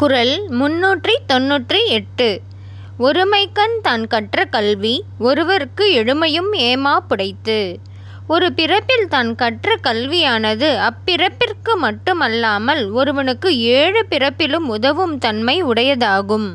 குரல் முன்னூற்றி தொன்னூற்றி எட்டு ஒருமைக்கண் தான் கற்ற கல்வி ஒருவருக்கு எழுமையும் ஏமா புடைத்து ஒரு பிறப்பில் தான் கற்ற கல்வியானது அப்பிறப்பிற்கு மட்டுமல்லாமல் ஒருவனுக்கு ஏழு பிறப்பிலும் உதவும் தன்மை உடையதாகும்